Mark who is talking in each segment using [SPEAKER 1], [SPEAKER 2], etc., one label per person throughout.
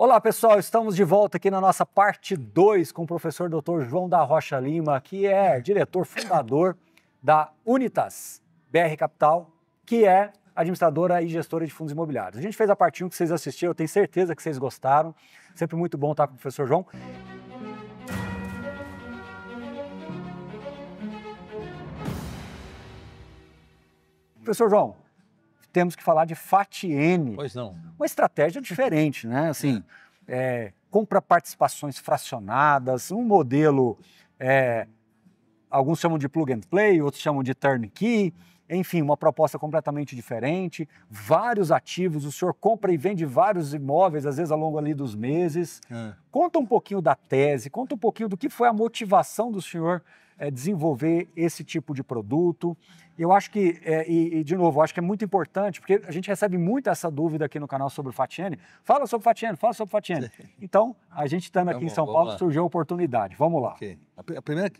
[SPEAKER 1] Olá pessoal, estamos de volta aqui na nossa parte 2 com o professor Dr. João da Rocha Lima, que é diretor fundador da Unitas BR Capital, que é administradora e gestora de fundos imobiliários. A gente fez a parte 1 que vocês assistiram, eu tenho certeza que vocês gostaram. Sempre muito bom estar com o professor João. Professor João, temos que falar de FATN. Pois não. Uma estratégia diferente, né? Assim, é, compra participações fracionadas, um modelo, é, alguns chamam de plug and play, outros chamam de turnkey, enfim, uma proposta completamente diferente, vários ativos, o senhor compra e vende vários imóveis, às vezes ao longo ali dos meses. É. Conta um pouquinho da tese, conta um pouquinho do que foi a motivação do senhor é, desenvolver esse tipo de produto. Eu acho que, é, e, e, de novo, acho que é muito importante, porque a gente recebe muito essa dúvida aqui no canal sobre o Fatiene. Fala sobre o Fatiene, fala sobre o Fatiene. Então, a gente estando tá aqui em São Paulo, lá. surgiu a oportunidade. Vamos lá.
[SPEAKER 2] Okay. A primeira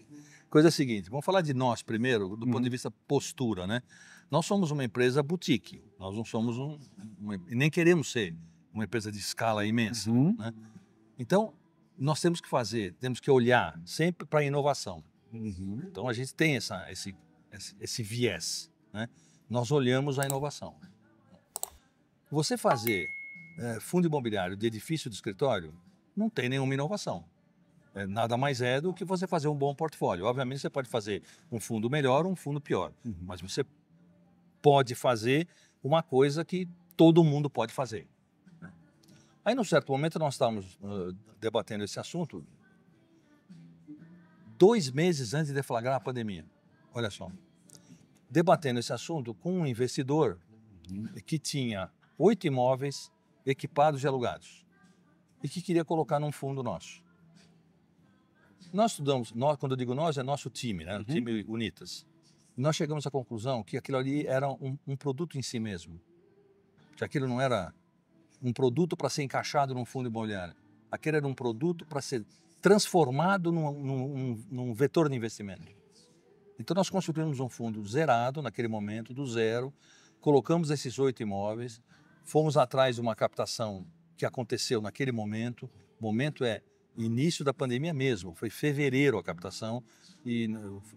[SPEAKER 2] coisa é a seguinte, vamos falar de nós primeiro, do ponto uhum. de vista postura, né? Nós somos uma empresa boutique, nós não somos um, uma, nem queremos ser uma empresa de escala imensa, uhum. né? Então, nós temos que fazer, temos que olhar sempre para a inovação. Uhum. Então a gente tem essa, esse, esse, esse viés. Né? Nós olhamos a inovação. Você fazer é, fundo imobiliário de edifício de escritório não tem nenhuma inovação. É, nada mais é do que você fazer um bom portfólio. Obviamente você pode fazer um fundo melhor ou um fundo pior, uhum. mas você pode fazer uma coisa que todo mundo pode fazer. Né? Aí, num certo momento, nós estávamos uh, debatendo esse assunto dois meses antes de deflagrar a pandemia. Olha só. Debatendo esse assunto com um investidor que tinha oito imóveis equipados e alugados e que queria colocar num fundo nosso. Nós estudamos, nós, quando eu digo nós, é nosso time, né? o uhum. time Unitas. Nós chegamos à conclusão que aquilo ali era um, um produto em si mesmo. Que aquilo não era um produto para ser encaixado num fundo imobiliário. Aquilo era um produto para ser transformado num, num, num vetor de investimento. Então, nós construímos um fundo zerado, naquele momento, do zero, colocamos esses oito imóveis, fomos atrás de uma captação que aconteceu naquele momento. O momento é início da pandemia mesmo, foi fevereiro a captação e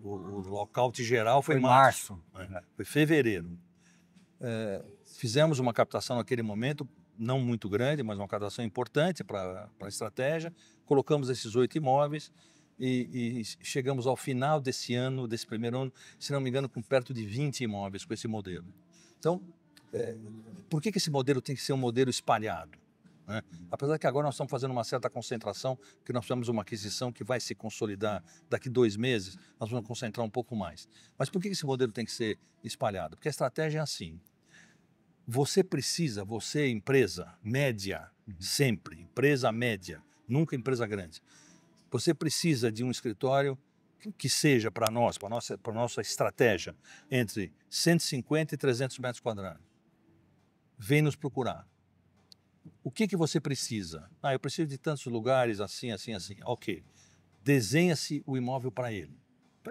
[SPEAKER 2] o, o lockout geral foi, foi março. março. É, foi fevereiro. É, fizemos uma captação naquele momento, não muito grande, mas uma captação importante para a estratégia. Colocamos esses oito imóveis e, e, chegamos ao final desse ano, desse primeiro ano, se não me engano, com perto de 20 imóveis com esse modelo. Então, é, por que, que esse modelo tem que ser um modelo espalhado? Né? Apesar que agora nós estamos fazendo uma certa concentração, que nós fizemos uma aquisição que vai se consolidar daqui dois meses, nós vamos concentrar um pouco mais. Mas por que esse modelo tem que ser espalhado? Porque a estratégia é assim. Você precisa, você empresa média, uhum. sempre, empresa média, nunca empresa grande. Você precisa de um escritório que seja para nós, para nossa, para nossa estratégia, entre 150 e 300 metros quadrados. Vem nos procurar. O que que você precisa? Ah, eu preciso de tantos lugares, assim, assim, assim. Ok. Desenha-se o imóvel para ele.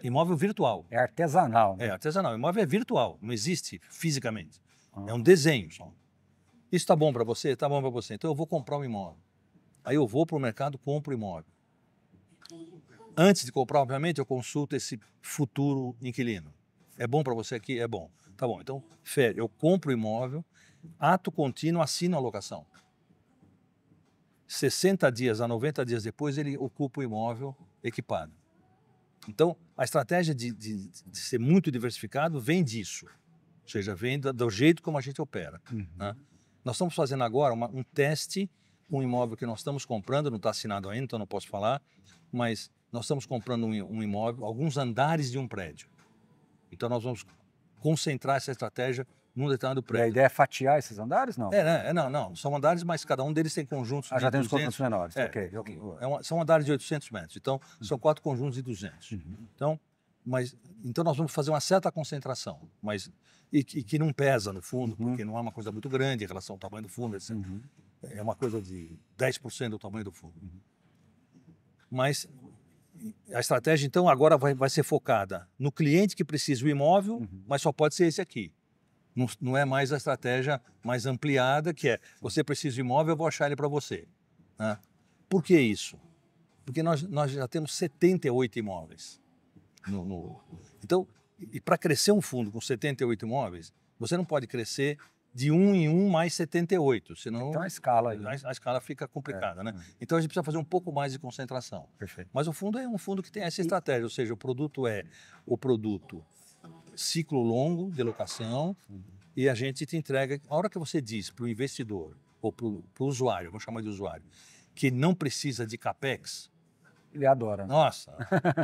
[SPEAKER 2] Imóvel virtual. É artesanal. Né? É artesanal. imóvel é virtual, não existe fisicamente. Ah. É um desenho só. Isso está bom para você? Está bom para você. Então eu vou comprar um imóvel. Aí eu vou para o mercado, compro o imóvel. Antes de comprar, obviamente, eu consulto esse futuro inquilino. É bom para você aqui? É bom. Tá bom, então, fere. Eu compro o imóvel, ato contínuo, assino a locação. 60 dias a 90 dias depois, ele ocupa o imóvel equipado. Então, a estratégia de, de, de ser muito diversificado vem disso. Ou seja, vem do jeito como a gente opera. Né? Uhum. Né? Nós estamos fazendo agora uma, um teste, um imóvel que nós estamos comprando, não está assinado ainda, então não posso falar, mas nós estamos comprando um, um imóvel, alguns andares de um prédio. Então nós vamos concentrar essa estratégia num determinado prédio. E a ideia é fatiar esses andares, não? É, né? é não, não. São andares, mas cada um deles tem conjuntos ah, já tem os conjuntos menores, é, ok. É uma, são andares de 800 metros, então são uhum. quatro conjuntos de 200. Uhum. Então, mas então nós vamos fazer uma certa concentração, mas e, e que não pesa no fundo, uhum. porque não é uma coisa muito grande em relação ao tamanho do fundo, etc. Uhum. É uma coisa de 10% do tamanho do fundo. Uhum. Mas a estratégia então agora vai, vai, ser focada no cliente que precisa o imóvel, uhum. mas só pode ser esse aqui. Não, não, é mais a estratégia mais ampliada que é você precisa do imóvel, eu vou achar ele para você. Né? Por que isso? Porque nós, nós já temos 78 imóveis. No, no... Então, e para crescer um fundo com 78 imóveis, você não pode crescer de um em um mais 78, senão então a escala aí. a, escala fica complicada, é, né? É. Então a gente precisa fazer um pouco mais de concentração. Perfeito. Mas o fundo é um fundo que tem essa estratégia, ou seja, o produto é o produto ciclo longo de locação uhum. e a gente te entrega. A hora que você diz para o investidor ou para o usuário, vamos chamar de usuário, que não precisa de capex, ele adora. Nossa,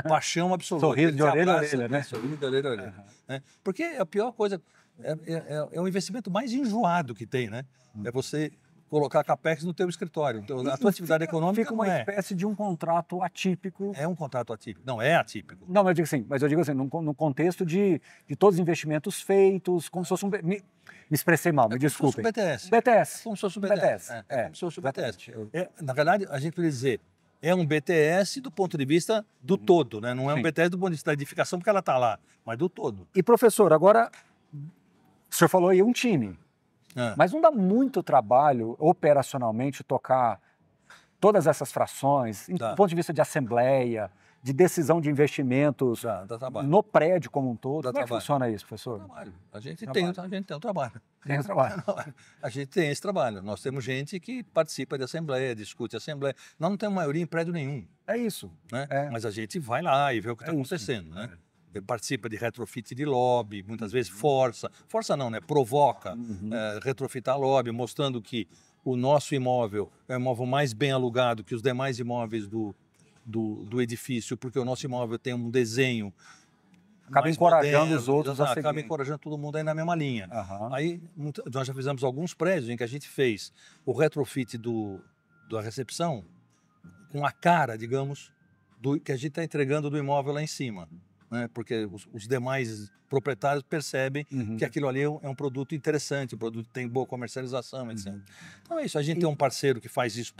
[SPEAKER 2] paixão absoluta. Sorriso de orelha a orelha, né? Sorriso de orelha a orelha. Uhum. Né? Porque é a pior coisa, é, é, é, é, o investimento mais enjoado que tem, né? É você colocar capex no teu escritório. Então, a tua atividade fica, econômica fica uma é. espécie de um contrato atípico. É um contrato atípico. Não é atípico.
[SPEAKER 1] Não, mas eu digo assim, mas eu digo assim, num, contexto de, de todos os investimentos feitos, como se fosse um me, me expressei mal, é me desculpe. Como
[SPEAKER 2] se fosse um BTS. BTS. como se fosse um BTS. BTS. É, como se fosse um BTS. BTS. Eu... na verdade, a gente poderia dizer, é um BTS do ponto de vista do uhum. todo, né? Não é um BTS do ponto de vista da edificação, porque ela está lá, mas do todo. E, professor, agora, o senhor
[SPEAKER 1] falou aí um time, é. mas não dá muito trabalho operacionalmente tocar todas essas frações, tá. do ponto de vista de assembleia, de decisão de investimentos no prédio como um todo? Dá como é funciona isso, professor?
[SPEAKER 2] A gente tem, a gente tem trabalho. Tem trabalho. A gente tem esse trabalho. Nós temos gente que participa de assembleia, discute assembleia. Nós não temos maioria em prédio nenhum. É isso. Né? É. Mas a gente vai lá e vê o que está é acontecendo, né? É. participa de retrofit de lobby, muitas vezes uhum. força, força não, né? Provoca uhum. Eh, retrofitar lobby, mostrando que o nosso imóvel é o imóvel mais bem alugado que os demais imóveis do, do, do edifício, porque o nosso imóvel tem um desenho acaba encorajando moderno, os outros a seguir. Acaba encorajando todo mundo aí na mesma linha. Uhum. Aí nós já fizemos alguns prédios em que a gente fez o retrofit do, da recepção com a cara, digamos, do que a gente está entregando do imóvel lá em cima né? porque os, os, demais proprietários percebem uhum. que aquilo ali é um é produto interessante, o produto tem boa comercialização, uhum. etc. Uhum. Então é isso, a gente e... tem um parceiro que faz isso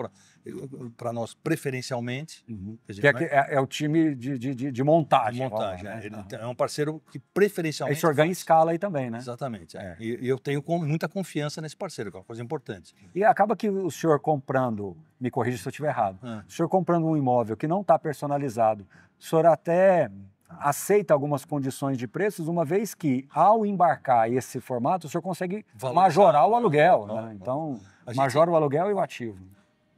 [SPEAKER 2] para nós preferencialmente. Uhum. Dizer, que é, é? é, é, o time de, de, de montagem. De montagem, é. né? Ele, é um parceiro que preferencialmente... Isso
[SPEAKER 1] organiza escala aí
[SPEAKER 2] também, né? Exatamente, é. e, e, eu tenho com, muita confiança nesse parceiro, que é uma coisa importante.
[SPEAKER 1] E acaba que o senhor comprando, me corrija se eu estiver errado, ah. o senhor comprando um imóvel que não está personalizado, o senhor até aceita algumas condições de preços, uma vez que, ao embarcar esse formato, o senhor
[SPEAKER 2] consegue Valorizar. majorar o aluguel. Né? Então, gente, majora o aluguel e o ativo.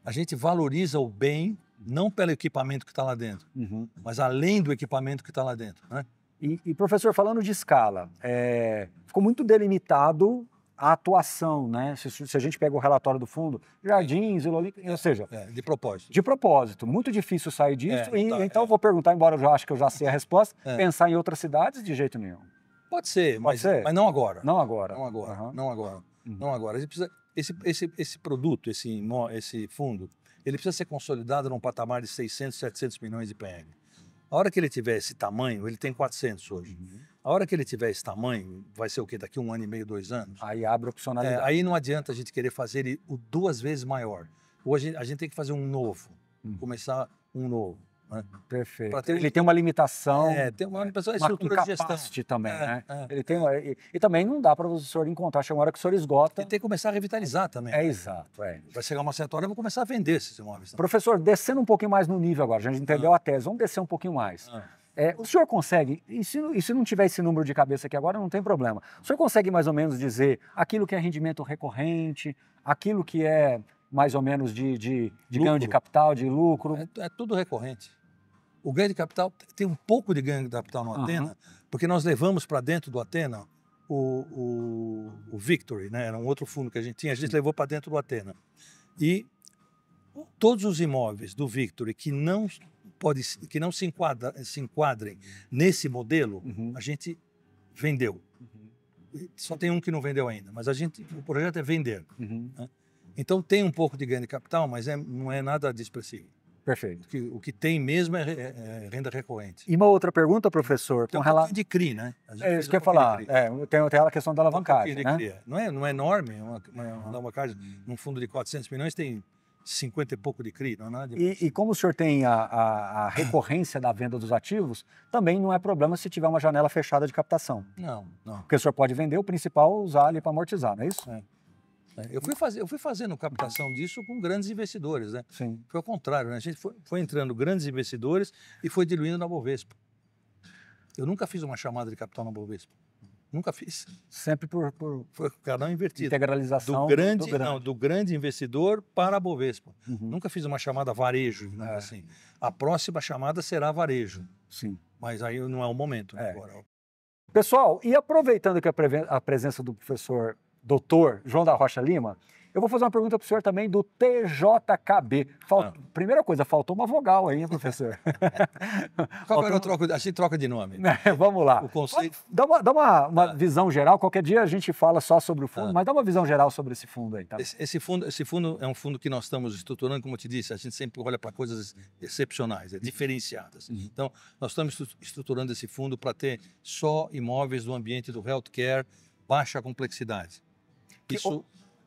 [SPEAKER 2] A gente valoriza o bem não pelo equipamento que está lá dentro, uhum. mas além do equipamento que está lá dentro. Né?
[SPEAKER 1] E, e, professor, falando de escala, é, ficou muito delimitado a atuação, né? Se, se, a gente pega o relatório do fundo, Jardins, Olímpico, ou seja, é, de propósito. De propósito. Muito difícil sair é, disso. É, e, tá, é. então é. vou perguntar, embora eu já acho que eu já sei a
[SPEAKER 2] resposta, é. pensar em outras cidades de jeito nenhum. Pode ser, Pode mas, ser? mas não agora. Não agora. Não agora. Uhum. Não agora. Uhum. Não agora. Precisa, esse, esse, esse produto, esse, esse fundo, ele precisa ser consolidado num patamar de 600, 700 milhões de PN. A hora que ele tiver esse tamanho, ele tem 400 hoje. Uhum. A hora que ele tiver esse tamanho, vai ser o quê? Daqui um ano e meio, dois anos? Aí abre a opcionalidade. É, aí não adianta a gente querer fazer ele duas vezes maior. Hoje a gente tem que fazer um novo, uhum. começar um novo. Né? Perfeito. Ele tem uma limitação. É, tem uma limitação uma estrutura de gestão. também, é, né? É,
[SPEAKER 1] ele tem uma... e, e, também não dá para o senhor
[SPEAKER 2] encontrar, chega uma hora que o senhor esgota. E tem que começar a revitalizar também. É, né? exato. É. Vai chegar uma certa hora, eu vou começar a vender esses imóveis. Também.
[SPEAKER 1] Professor, descendo um pouquinho mais no nível agora, a gente entendeu ah. a tese, vamos descer um pouquinho mais. Ah. É, o senhor consegue, e se, e se, não tiver esse número de cabeça aqui agora, não tem problema. O senhor consegue mais ou menos dizer aquilo que é rendimento recorrente, aquilo que é mais ou menos de, de,
[SPEAKER 2] de ganho de capital, de lucro? É, é tudo recorrente o ganho de capital tem um pouco de ganho de capital no uhum. Atena, porque nós levamos para dentro do Atena o, o, o, Victory, né? era um outro fundo que a gente tinha, a gente levou para dentro do Atena. E todos os imóveis do Victory que não, pode, que não se, enquadra, se enquadrem nesse modelo, uhum. a gente vendeu. Uhum. Só tem um que não vendeu ainda, mas a gente, o projeto é vender. Uhum. Né? Então tem um pouco de ganho de capital, mas é, não é nada de expressivo. Perfeito. O que, o que tem mesmo é, é, é, renda recorrente.
[SPEAKER 1] E uma outra pergunta, professor, tem com um relação de CRI, né?
[SPEAKER 2] é isso que eu ia falar. É, tem, até a questão da alavancagem, um né? CRI. É. Não é, não é enorme é uma, uma alavancagem num fundo de 400 milhões tem 50 e pouco de CRI, não é nada e, e
[SPEAKER 1] como o senhor tem a, a, a recorrência da venda dos ativos, também não é problema se tiver uma janela fechada de captação.
[SPEAKER 2] Não, não. Porque
[SPEAKER 1] o senhor pode vender o principal usar ali
[SPEAKER 2] para amortizar, não é isso? É. Né? Eu, fui fazer, eu fui fazendo captação disso com grandes investidores, né? Sim. Foi ao contrário, né? A gente foi, foi entrando grandes investidores e foi diluindo na Bovespa. Eu nunca fiz uma chamada de capital na Bovespa. Nunca fiz. Sempre por, por Foi canal invertido. Integralização do grande, do grande. Não, do grande investidor para a Bovespa. Uhum. Nunca fiz uma chamada varejo, né? é. assim. A próxima chamada será varejo. Sim. Mas aí não é o momento né? é. agora. É
[SPEAKER 1] Pessoal, e aproveitando que a, a presença do professor doutor João da Rocha Lima, eu vou fazer uma pergunta para o senhor também do TJKB. Ah. Primeira coisa, faltou uma vogal aí, professor. qual era o
[SPEAKER 2] troco? A gente troca
[SPEAKER 1] de nome. É, vamos lá. O conceito... Dá uma, dá uma, uma ah. visão geral. Qualquer dia a gente fala só sobre o fundo, ah. mas dá uma visão geral sobre esse fundo aí. Tá?
[SPEAKER 2] Esse, esse, fundo, esse fundo é um fundo que nós estamos estruturando, como eu te disse, a gente sempre olha para coisas excepcionais, é, uhum. diferenciadas. Uhum. Então, nós estamos estruturando esse fundo para ter só imóveis do ambiente do healthcare, baixa complexidade isso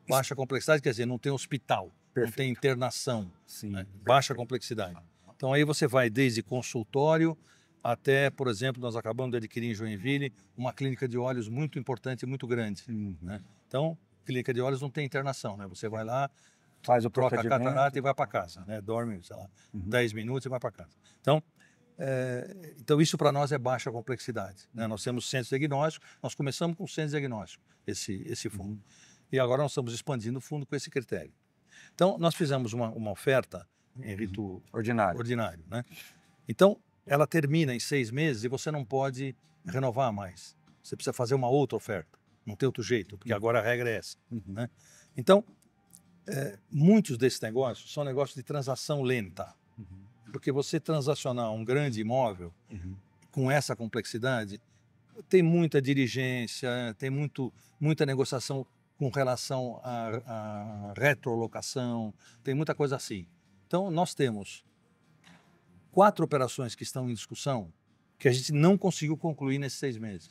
[SPEAKER 2] baixa complexidade, quer dizer, não tem hospital, Perfeito. não tem internação, né? baixa complexidade. Então aí você vai desde consultório até, por exemplo, nós acabamos de adquirir em Joinville uma clínica de olhos muito importante, muito grande. Né? Então, clínica de olhos não tem internação, né? Você vai lá, faz o troca a catarata e vai para casa, né? Dorme, sei lá, uhum. 10 minutos e vai para casa. Então, é, então isso para nós é baixa complexidade. Né? Nós temos centros diagnósticos, nós começamos com centros diagnósticos, esse, esse fundo. Uhum. E agora nós estamos expandindo o fundo com esse critério. Então, nós fizemos uma, uma oferta em uhum. rito ordinário. ordinário né? Então, ela termina em seis meses e você não pode renovar mais. Você precisa fazer uma outra oferta. Não tem outro jeito, porque uhum. agora a regra é essa. Uhum. Né? Então, é, muitos desses negócios são negócios de transação lenta. Porque você transacionar um grande imóvel uhum. com essa complexidade tem muita dirigência, tem muito, muita negociação com relação à, retrolocação, tem muita coisa assim. Então, nós temos quatro operações que estão em discussão que a gente não conseguiu concluir nesses seis meses.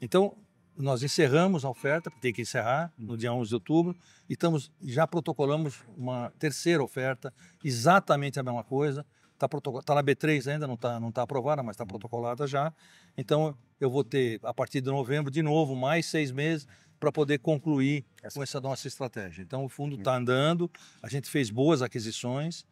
[SPEAKER 2] Então, nós encerramos a oferta, tem que encerrar no dia 11 de outubro, e estamos, já protocolamos uma terceira oferta, exatamente a mesma coisa, Está tá na B3 ainda, não está não tá aprovada, mas está protocolada já. Então, eu vou ter, a partir de novembro, de novo, mais seis meses para poder concluir essa. com essa nossa estratégia. Então, o fundo está andando, a gente fez boas aquisições,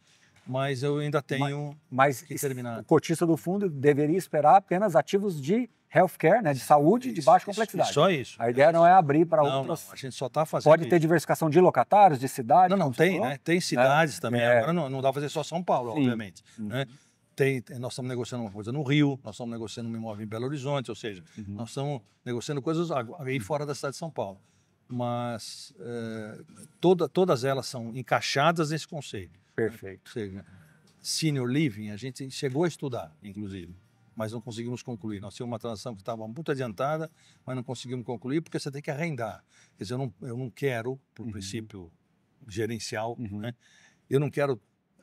[SPEAKER 2] mas eu ainda tenho mas, mas que terminar.
[SPEAKER 1] O cotista do fundo deveria esperar apenas ativos de healthcare, né, de saúde isso, de baixa complexidade. Isso, só
[SPEAKER 2] isso. A ideia não é abrir para outras. Não, a gente só está fazendo. Pode isso. ter
[SPEAKER 1] diversificação de locatários, de cidades. Não, não, né? tem, né?
[SPEAKER 2] Tem cidades é. também. É. Agora não, não dá para fazer só São Paulo, Sim. obviamente. Uhum. Né? Tem, nós estamos negociando uma coisa no Rio, nós estamos negociando um imóvel em Belo Horizonte, ou seja, uhum. nós estamos negociando coisas aí fora da cidade de São Paulo. Mas é, toda, todas elas são encaixadas nesse conceito. Né? Perfeito. Né? Ou seja, senior living, a gente chegou a estudar, inclusive mas não conseguimos concluir. Nós tínhamos uma transação que estava muito adiantada, mas não conseguimos concluir porque você tem que arrendar. Quer dizer, eu não, eu não quero, por uhum. princípio gerencial, uhum. né? eu não quero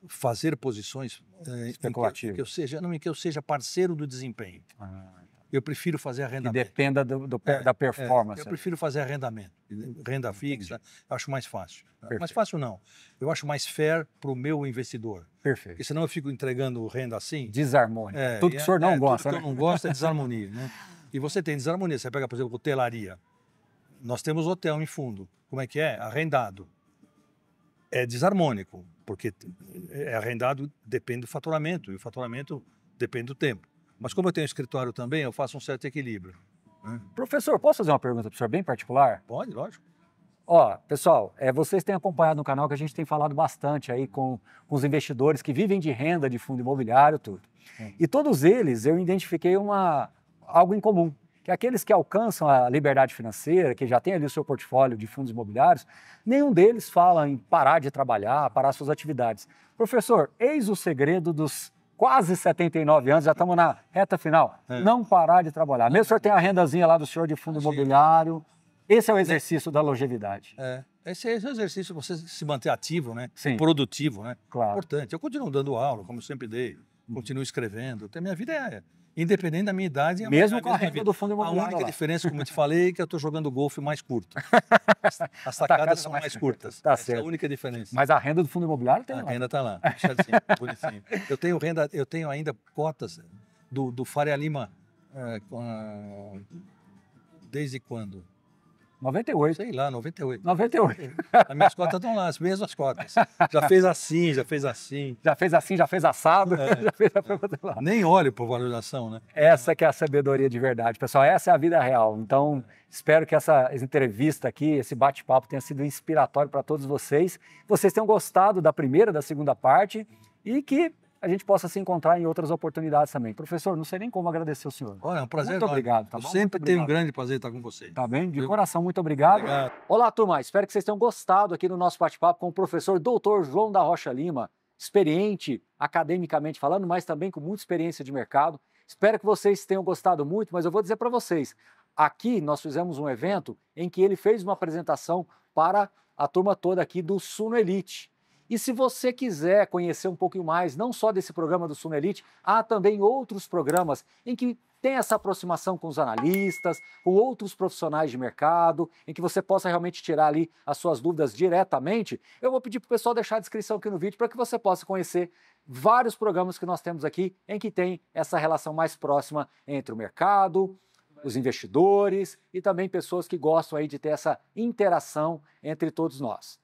[SPEAKER 2] fazer posições eh, especulativas. Que, que, eu seja, não, que eu seja parceiro do desempenho. Ah. Eu prefiro fazer arrendamento. Que dependa do, do, é, da é, performance. É, eu né? prefiro fazer arrendamento, renda fixa, Entendi. acho mais fácil. Perfeito. Mais fácil não. Eu acho mais fair para o meu investidor. Perfeito. Porque senão eu fico entregando renda assim. Desarmônica. É, tudo que o senhor não é, gosta. Tudo né? que eu né? não gosto é desarmonia. Né? E você tem desarmonia. Você pega, por exemplo, hotelaria. Nós temos hotel em fundo. Como é que é? Arrendado. É desarmônico, porque é arrendado depende do faturamento, e o faturamento depende do tempo. Mas como eu tenho escritório também, eu faço um certo equilíbrio. Né? Professor,
[SPEAKER 1] posso fazer uma pergunta para o senhor bem particular? Pode, lógico. Ó, pessoal, é, vocês têm acompanhado no canal que a gente tem falado bastante aí com, com os investidores que vivem de renda de fundo imobiliário, tudo. Hum. E todos eles eu identifiquei uma, algo em comum, que aqueles que alcançam a liberdade financeira, que já têm ali o seu portfólio de fundos imobiliários, nenhum deles fala em parar de trabalhar, parar suas atividades. Professor, eis o segredo dos quase 79 anos, já estamos na reta final. É. Não parar de trabalhar. Mesmo o senhor tem a rendazinha lá do senhor de fundo imobiliário. Esse é o exercício é. da longevidade.
[SPEAKER 2] É. Esse, é esse é o exercício você se manter ativo, né? Sim. Produtivo, né? Claro. Importante. Eu continuo dando aula, como sempre dei. Uhum. Continuo escrevendo. Até minha vida é independente da minha idade. É Mesmo é com a regra do fundo imobiliário. É a única lá. diferença, como eu te falei, é que eu estou jogando golfe mais curto. As, sacadas são mais, curtas. Tá Essa certo. é a única diferença. Mas a renda do fundo imobiliário tem a lá. A renda está lá, Eu tenho, renda, eu tenho ainda cotas do, do Faria Lima, é, desde quando? 98. Sei lá, 98. 98. As minhas cotas estão lá, as mesmas cotas. Já fez assim, já fez assim. Já fez assim, já fez assado. É. já fez, é. lá. Nem olho por valorização, né?
[SPEAKER 1] Essa que é a sabedoria de verdade, pessoal. Essa é a vida real. Então, espero que essa entrevista aqui, esse bate-papo tenha sido inspiratório para todos vocês. Vocês tenham gostado da primeira, da segunda parte e que a gente possa se encontrar em outras oportunidades também. Professor, não sei nem como agradecer o senhor. Olha, é um prazer. Muito obrigado. Tá sempre tenho um grande prazer estar com vocês. Tá bem? De Eu... coração, muito obrigado. obrigado. Olá, turma. Espero que vocês tenham gostado aqui do nosso bate-papo com o professor Dr. João da Rocha Lima, experiente academicamente falando, mas também com muita experiência de mercado. Espero que vocês tenham gostado muito, mas eu vou dizer para vocês, aqui nós fizemos um evento em que ele fez uma apresentação para a turma toda aqui do Suno Elite. E se você quiser conhecer um pouquinho mais, não só desse programa do Suno Elite, há também outros programas em que tem essa aproximação com os analistas, com outros profissionais de mercado, em que você possa realmente tirar ali as suas dúvidas diretamente, eu vou pedir para o pessoal deixar a descrição aqui no vídeo para que você possa conhecer vários programas que nós temos aqui em que tem essa relação mais próxima entre o mercado, os investidores e também pessoas que gostam aí de ter essa interação entre todos nós.